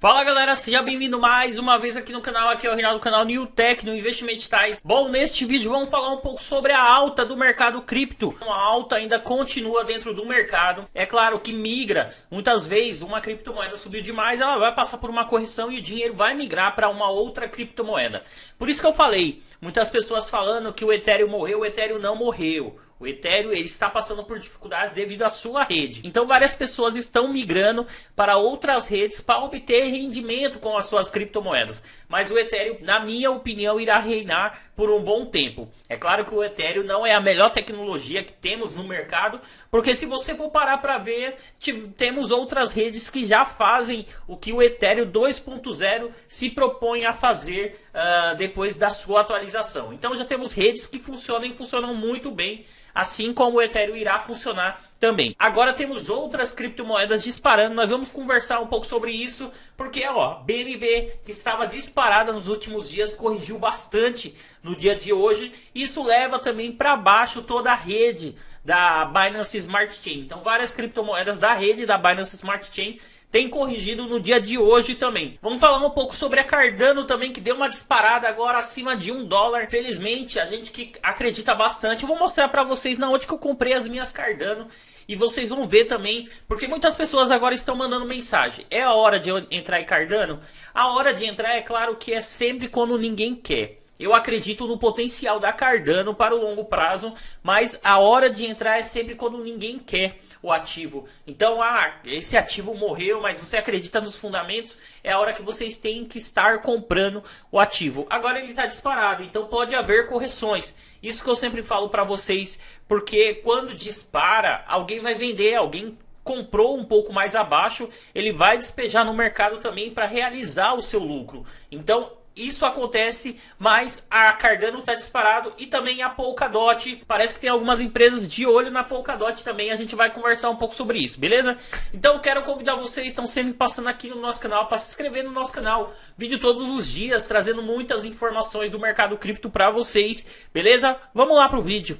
Fala galera, seja bem-vindo mais uma vez aqui no canal, aqui é o Reinaldo, do canal New Tech, no Investimentos Tais. Bom, neste vídeo vamos falar um pouco sobre a alta do mercado cripto. A alta ainda continua dentro do mercado, é claro que migra, muitas vezes uma criptomoeda subiu demais, ela vai passar por uma correção e o dinheiro vai migrar para uma outra criptomoeda. Por isso que eu falei, muitas pessoas falando que o Ethereum morreu, o Ethereum não morreu. O Ethereum ele está passando por dificuldades devido à sua rede. Então várias pessoas estão migrando para outras redes para obter rendimento com as suas criptomoedas. Mas o Ethereum, na minha opinião, irá reinar por um bom tempo. É claro que o Ethereum não é a melhor tecnologia que temos no mercado, porque se você for parar para ver, temos outras redes que já fazem o que o Ethereum 2.0 se propõe a fazer uh, depois da sua atualização. Então já temos redes que funcionam e funcionam muito bem assim como o Ethereum irá funcionar também. Agora temos outras criptomoedas disparando, nós vamos conversar um pouco sobre isso, porque ó, BNB que estava disparada nos últimos dias corrigiu bastante no dia de hoje. Isso leva também para baixo toda a rede da Binance Smart Chain. Então várias criptomoedas da rede da Binance Smart Chain tem corrigido no dia de hoje também. Vamos falar um pouco sobre a Cardano também, que deu uma disparada agora acima de um dólar. Felizmente, a gente que acredita bastante, eu vou mostrar para vocês na onde que eu comprei as minhas Cardano e vocês vão ver também, porque muitas pessoas agora estão mandando mensagem. É a hora de entrar em Cardano? A hora de entrar, é claro que é sempre quando ninguém quer. Eu acredito no potencial da Cardano para o longo prazo, mas a hora de entrar é sempre quando ninguém quer o ativo. Então, ah, esse ativo morreu, mas você acredita nos fundamentos, é a hora que vocês têm que estar comprando o ativo. Agora ele está disparado, então pode haver correções. Isso que eu sempre falo para vocês, porque quando dispara, alguém vai vender, alguém comprou um pouco mais abaixo, ele vai despejar no mercado também para realizar o seu lucro. Então, isso acontece, mas a Cardano está disparado e também a Polkadot. Parece que tem algumas empresas de olho na Polkadot também. A gente vai conversar um pouco sobre isso, beleza? Então quero convidar vocês, estão sempre passando aqui no nosso canal, para se inscrever no nosso canal. Vídeo todos os dias, trazendo muitas informações do mercado cripto para vocês, beleza? Vamos lá para o vídeo.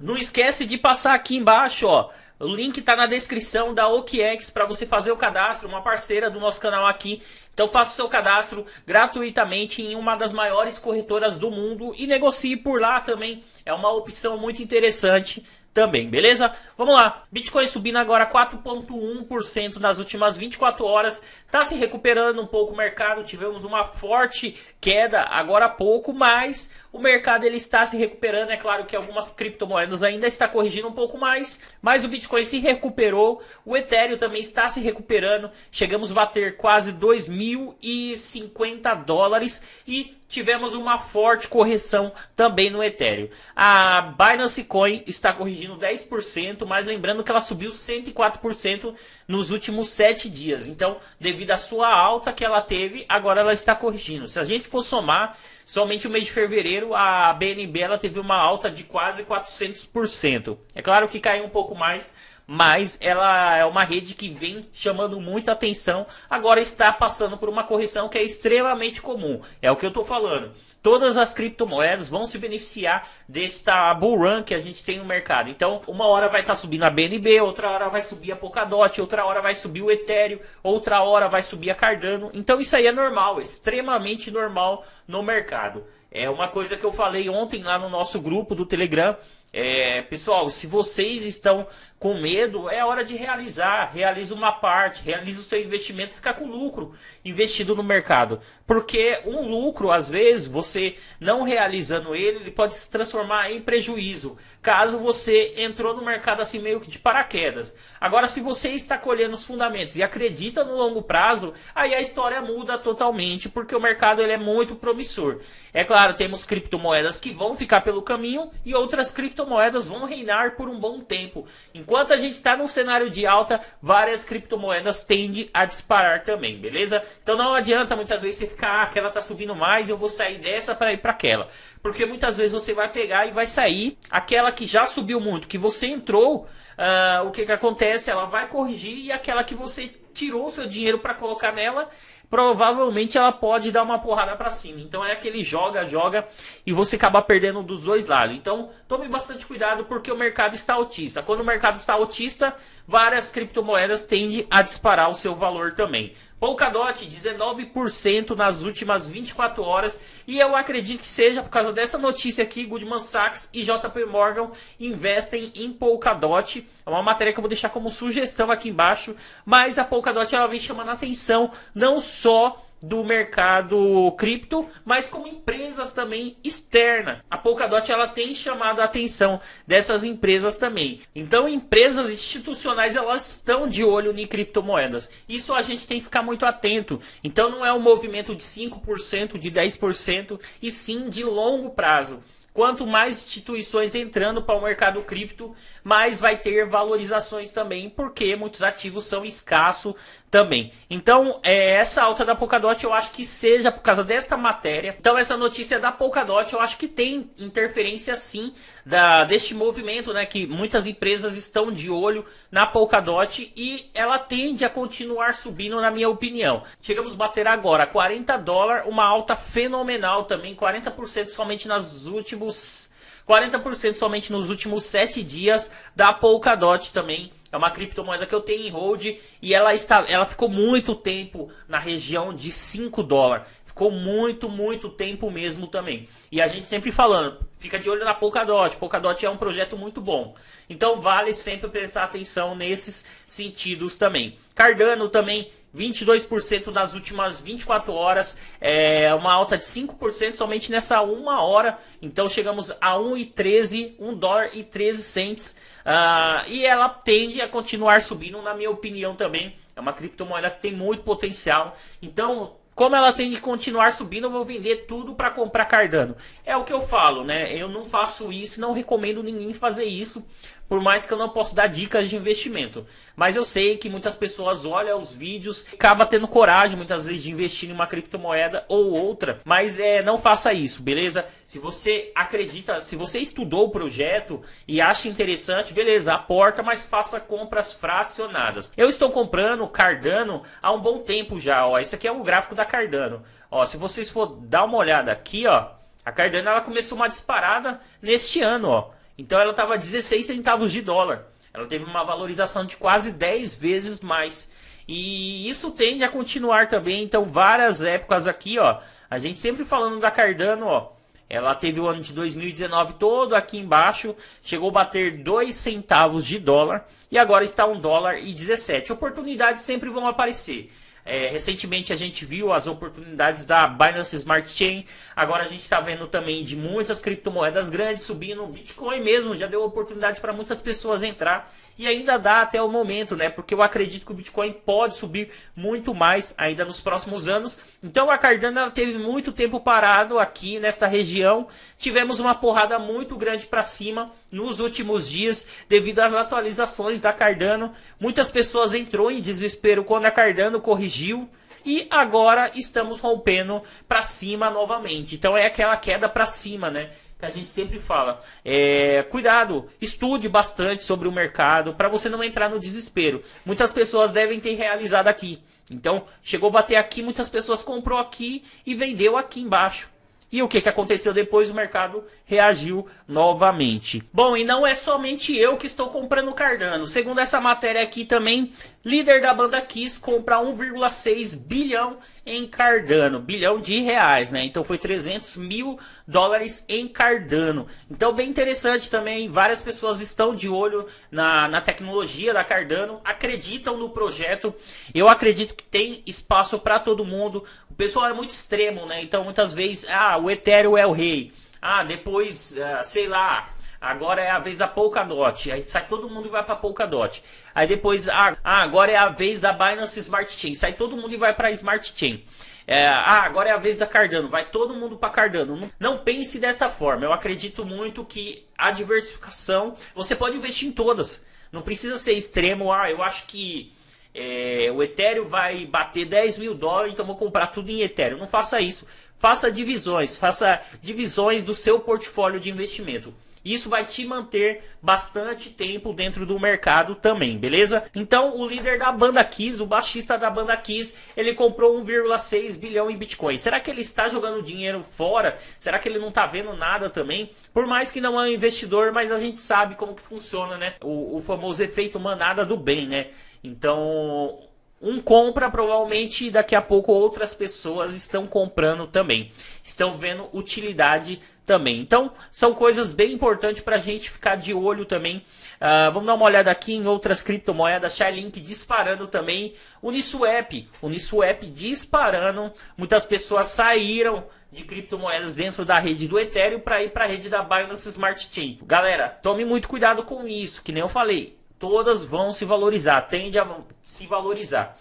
Não esquece de passar aqui embaixo, ó o link está na descrição da OKEx para você fazer o cadastro, uma parceira do nosso canal aqui. Então faça o seu cadastro gratuitamente em uma das maiores corretoras do mundo e negocie por lá também. É uma opção muito interessante também, beleza? Vamos lá. Bitcoin subindo agora 4.1% nas últimas 24 horas, tá se recuperando um pouco o mercado. Tivemos uma forte queda agora há pouco, mas o mercado ele está se recuperando, é claro que algumas criptomoedas ainda está corrigindo um pouco mais, mas o Bitcoin se recuperou, o Ethereum também está se recuperando. Chegamos a bater quase 2.050 dólares e tivemos uma forte correção também no Ethereum. A Binance Coin está corrigindo 10%, mas lembrando que ela subiu 104% nos últimos 7 dias. Então, devido à sua alta que ela teve, agora ela está corrigindo. Se a gente for somar somente o mês de fevereiro janeiro, a BNB ela teve uma alta de quase 400%. É claro que caiu um pouco mais mas ela é uma rede que vem chamando muita atenção, agora está passando por uma correção que é extremamente comum. É o que eu estou falando. Todas as criptomoedas vão se beneficiar desta bull run que a gente tem no mercado. Então, uma hora vai estar tá subindo a BNB, outra hora vai subir a Polkadot, outra hora vai subir o Ethereum, outra hora vai subir a Cardano. Então, isso aí é normal, extremamente normal no mercado. É uma coisa que eu falei ontem lá no nosso grupo do Telegram é, pessoal, se vocês estão com medo, é hora de realizar. Realiza uma parte, realiza o seu investimento, fica com lucro investido no mercado. Porque um lucro, às vezes, você não realizando ele, ele pode se transformar em prejuízo, caso você entrou no mercado assim meio que de paraquedas. Agora, se você está colhendo os fundamentos e acredita no longo prazo, aí a história muda totalmente, porque o mercado ele é muito promissor. É claro, temos criptomoedas que vão ficar pelo caminho e outras criptomoedas vão reinar por um bom tempo. Enquanto a gente está num cenário de alta, várias criptomoedas tendem a disparar também, beleza? Então não adianta muitas vezes você que ela tá subindo mais, eu vou sair dessa para ir para aquela. Porque muitas vezes você vai pegar e vai sair aquela que já subiu muito, que você entrou, uh, o que que acontece? Ela vai corrigir e aquela que você tirou o seu dinheiro para colocar nela, provavelmente ela pode dar uma porrada para cima. Então é aquele joga, joga e você acaba perdendo dos dois lados. Então tome bastante cuidado porque o mercado está autista. Quando o mercado está autista, várias criptomoedas tendem a disparar o seu valor também. Polkadot, 19% nas últimas 24 horas. E eu acredito que seja por causa dessa notícia aqui, Goldman Sachs e JP Morgan investem em Polkadot. É uma matéria que eu vou deixar como sugestão aqui embaixo. Mas a Polkadot ela vem chamando a atenção não só do mercado cripto, mas como empresas também externa. A Polkadot ela tem chamado a atenção dessas empresas também. Então empresas institucionais elas estão de olho em criptomoedas. Isso a gente tem que ficar muito atento. Então não é um movimento de 5%, de 10% e sim de longo prazo. Quanto mais instituições entrando para o mercado cripto, mais vai ter valorizações também, porque muitos ativos são escassos também. Então, é, essa alta da Polkadot eu acho que seja por causa desta matéria. Então, essa notícia da Polkadot eu acho que tem interferência sim da, deste movimento, né? Que muitas empresas estão de olho na Polkadot e ela tende a continuar subindo, na minha opinião. Chegamos a bater agora 40 dólares, uma alta fenomenal também, 40% somente nas últimas últimos 40% somente nos últimos 7 dias da Polkadot também. É uma criptomoeda que eu tenho em hold e ela está ela ficou muito tempo na região de 5 dólares. Ficou muito, muito tempo mesmo também. E a gente sempre falando, fica de olho na Polkadot. Polkadot é um projeto muito bom. Então vale sempre prestar atenção nesses sentidos também. Cardano também 22% das últimas 24 horas, é uma alta de 5% somente nessa uma hora. Então chegamos a 1,13, 1 dólar e 13 cents. Uh, ah, e ela tende a continuar subindo, na minha opinião também. É uma criptomoeda que tem muito potencial. Então, como ela tem de continuar subindo, eu vou vender tudo para comprar Cardano. É o que eu falo, né? Eu não faço isso, não recomendo ninguém fazer isso por mais que eu não possa dar dicas de investimento. Mas eu sei que muitas pessoas olham os vídeos e acaba tendo coragem muitas vezes de investir em uma criptomoeda ou outra, mas é, não faça isso, beleza? Se você acredita, se você estudou o projeto e acha interessante, beleza, aporta, mas faça compras fracionadas. Eu estou comprando Cardano há um bom tempo já, ó. Esse aqui é o gráfico da Cardano. Ó, se vocês for dar uma olhada aqui, ó, a Cardano ela começou uma disparada neste ano, ó. Então ela estava 16 centavos de dólar. Ela teve uma valorização de quase 10 vezes mais. E isso tende a continuar também. Então, várias épocas aqui, ó. A gente sempre falando da Cardano, ó. Ela teve o ano de 2019 todo aqui embaixo, chegou a bater 2 centavos de dólar e agora está 1 dólar e 17. Oportunidades sempre vão aparecer. É, recentemente a gente viu as oportunidades da Binance Smart Chain, agora a gente está vendo também de muitas criptomoedas grandes subindo, o Bitcoin mesmo já deu oportunidade para muitas pessoas entrar e ainda dá até o momento, né? Porque eu acredito que o Bitcoin pode subir muito mais ainda nos próximos anos. Então a Cardano teve muito tempo parado aqui nesta região, tivemos uma porrada muito grande para cima nos últimos dias devido às atualizações da Cardano. Muitas pessoas entrou em desespero quando a Cardano corrigiu explodiu e agora estamos rompendo para cima novamente. Então é aquela queda para cima, né? Que a gente sempre fala. É, cuidado, estude bastante sobre o mercado para você não entrar no desespero. Muitas pessoas devem ter realizado aqui. Então chegou a bater aqui, muitas pessoas comprou aqui e vendeu aqui embaixo. E o que, que aconteceu depois? O mercado reagiu novamente. Bom, e não é somente eu que estou comprando Cardano. Segundo essa matéria aqui também, Líder da banda Kiss compra 1,6 bilhão em Cardano, bilhão de reais, né? Então foi 300 mil dólares em Cardano. Então bem interessante também. Várias pessoas estão de olho na, na tecnologia da Cardano, acreditam no projeto. Eu acredito que tem espaço para todo mundo. O pessoal é muito extremo, né? Então muitas vezes, ah, o Ethereum é o rei. Ah, depois, ah, sei lá Agora é a vez da Polkadot. Aí sai todo mundo e vai para Polkadot. Aí depois, ah, ah, agora é a vez da Binance Smart Chain. Sai todo mundo e vai para Smart Chain. É, ah, agora é a vez da Cardano. Vai todo mundo para Cardano. Não, não pense dessa forma. Eu acredito muito que a diversificação você pode investir em todas. Não precisa ser extremo. Ah, eu acho que é, o Ethereum vai bater 10 mil dólares, então vou comprar tudo em Ethereum. Não faça isso. Faça divisões, faça divisões do seu portfólio de investimento. Isso vai te manter bastante tempo dentro do mercado também, beleza? Então, o líder da banda Kiss, o baixista da banda Kiss, ele comprou 1,6 bilhão em Bitcoin. Será que ele está jogando dinheiro fora? Será que ele não está vendo nada também? Por mais que não é um investidor, mas a gente sabe como que funciona, né? O, o famoso efeito manada do bem, né? Então, um compra, provavelmente daqui a pouco outras pessoas estão comprando também, estão vendo utilidade também. Então, são coisas bem importantes para a gente ficar de olho também. Uh, vamos dar uma olhada aqui em outras criptomoedas, Chainlink disparando também, Uniswap, Uniswap disparando. Muitas pessoas saíram de criptomoedas dentro da rede do Ethereum para ir para a rede da Binance Smart Chain. Galera, tome muito cuidado com isso, que nem eu falei todas vão se valorizar, tende a se valorizar.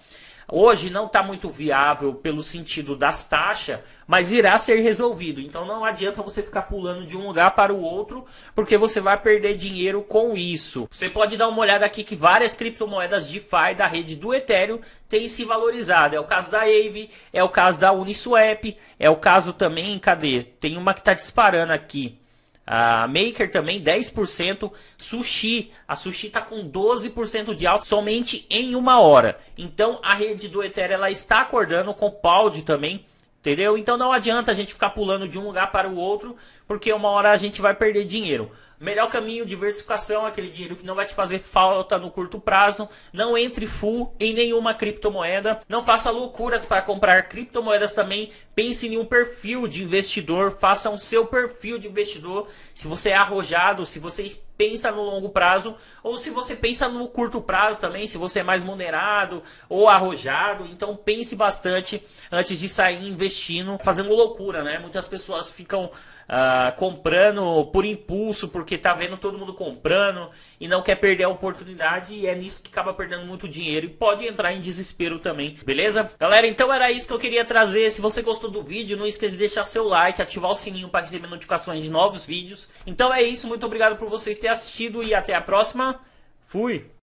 Hoje não está muito viável pelo sentido das taxas, mas irá ser resolvido. Então não adianta você ficar pulando de um lugar para o outro, porque você vai perder dinheiro com isso. Você pode dar uma olhada aqui que várias criptomoedas DeFi da rede do Ethereum têm se valorizado. É o caso da eve é o caso da Uniswap, é o caso também, cadê? Tem uma que está disparando aqui. A Maker também 10%, Sushi, a Sushi está com 12% de alta somente em uma hora. Então a rede do Ethereum ela está acordando com o de também, entendeu? Então não adianta a gente ficar pulando de um lugar para o outro, porque uma hora a gente vai perder dinheiro. Melhor caminho, diversificação, aquele dinheiro que não vai te fazer falta no curto prazo. Não entre full em nenhuma criptomoeda. Não faça loucuras para comprar criptomoedas também. Pense em um perfil de investidor. Faça um seu perfil de investidor. Se você é arrojado, se você pensa no longo prazo, ou se você pensa no curto prazo também, se você é mais moderado ou arrojado. Então pense bastante antes de sair investindo, fazendo loucura, né? Muitas pessoas ficam uh, comprando por impulso, por porque tá vendo todo mundo comprando e não quer perder a oportunidade e é nisso que acaba perdendo muito dinheiro e pode entrar em desespero também, beleza? Galera, então era isso que eu queria trazer. Se você gostou do vídeo, não esqueça de deixar seu like, ativar o sininho para receber notificações de novos vídeos. Então é isso, muito obrigado por vocês terem assistido e até a próxima. Fui!